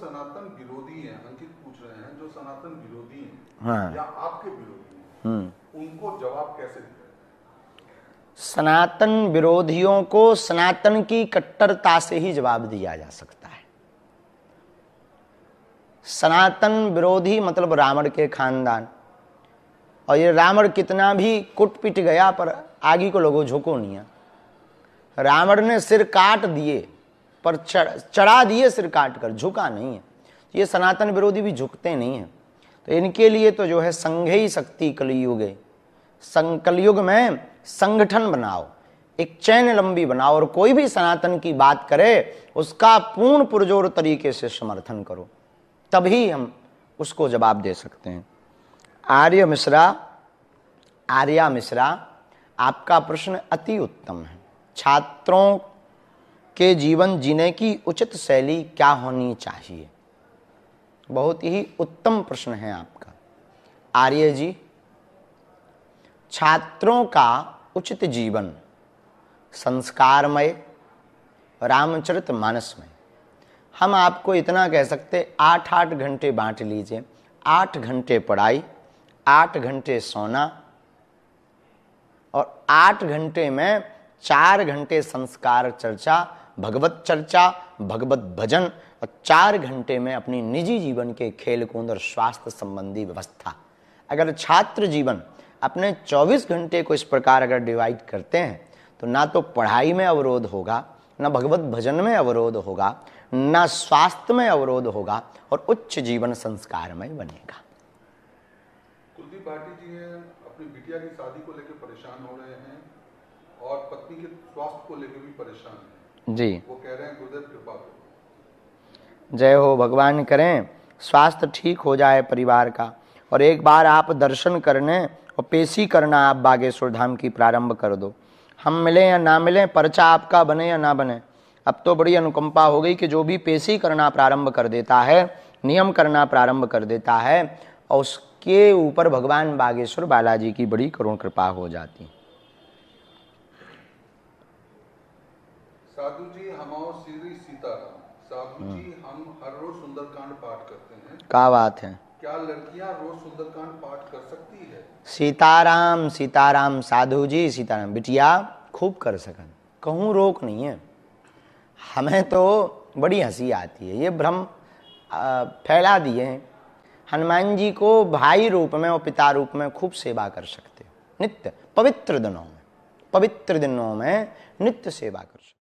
सनातन विरोधी हैं अंकित पूछ रहे हैं जो सनातन विरोधी हैं हाँ। या आपके विरोधी हैं हम्म। उनको जवाब कैसे सनातन विरोधियों को सनातन की कट्टरता से ही जवाब दिया जा सकता है सनातन विरोधी मतलब रावण के खानदान और ये रावण कितना भी कुट पिट गया पर आगे को लोगों झोंको नहीं रावण ने सिर काट दिए पर चढ़ा दिए सिर काट कर झुका नहीं है तो ये सनातन विरोधी भी झुकते नहीं हैं तो इनके लिए तो जो है संघ ही शक्ति कलयुग है संग कलयुग में संगठन बनाओ एक चैन लंबी बनाओ और कोई भी सनातन की बात करे उसका पूर्ण पुरजोर तरीके से समर्थन करो तभी हम उसको जवाब दे सकते हैं आर्य मिश्रा आर्या मिश्रा आपका प्रश्न अति उत्तम है छात्रों के जीवन जीने की उचित शैली क्या होनी चाहिए बहुत ही उत्तम प्रश्न है आपका आर्य जी छात्रों का उचित जीवन संस्कारमय रामचरित मानस में हम आपको इतना कह सकते आठ आठ घंटे बांट लीजिए आठ घंटे पढ़ाई आठ घंटे सोना और आठ घंटे में चार घंटे संस्कार चर्चा भगवत चर्चा भगवत भजन और चार घंटे में अपनी निजी जीवन के खेल कूद और स्वास्थ्य संबंधी व्यवस्था अगर छात्र जीवन अपने 24 घंटे को इस प्रकार अगर डिवाइड करते हैं तो ना तो पढ़ाई में अवरोध होगा ना भगवत भजन में अवरोध होगा ना स्वास्थ्य में अवरोध होगा और उच्च जीवन संस्कार में बनेगा कुलदीप भाटी जी अपनी बिटिया की शादी को लेकर परेशान हो रहे हैं और पत्नी के स्वास्थ्य को लेकर भी परेशान हैं जी वो कह रहे हैं गुरुदेव कृपा जय हो भगवान करें स्वास्थ्य ठीक हो जाए परिवार का और एक बार आप दर्शन करने और पेशी करना आप बागेश्वर धाम की प्रारंभ कर दो हम मिलें या ना मिलें पर्चा आपका बने या ना बने अब तो बड़ी अनुकंपा हो गई कि जो भी पेशी करना प्रारंभ कर देता है नियम करना प्रारंभ कर देता है और उसके ऊपर भगवान बागेश्वर बालाजी की बड़ी करुण कृपा हो जाती है साधु जी हमाओ श्री सीताराम साधु जी हाँ। हम हर रोज सुंदरकांड पाठ करते हैं क्या बात है क्या लड़कियां रोज सुंदरकांड पाठ कर सकती है सीताराम सीताराम साधु जी सीताराम बिटिया खूब कर सकन कहूँ रोक नहीं है हमें तो बड़ी हंसी आती है ये भ्रम फैला दिए हैं हनुमान जी को भाई रूप में और पिता रूप में खूब सेवा कर सकते नित्य पवित्र दिनों में पवित्र दिनों में नित्य सेवा कर सकते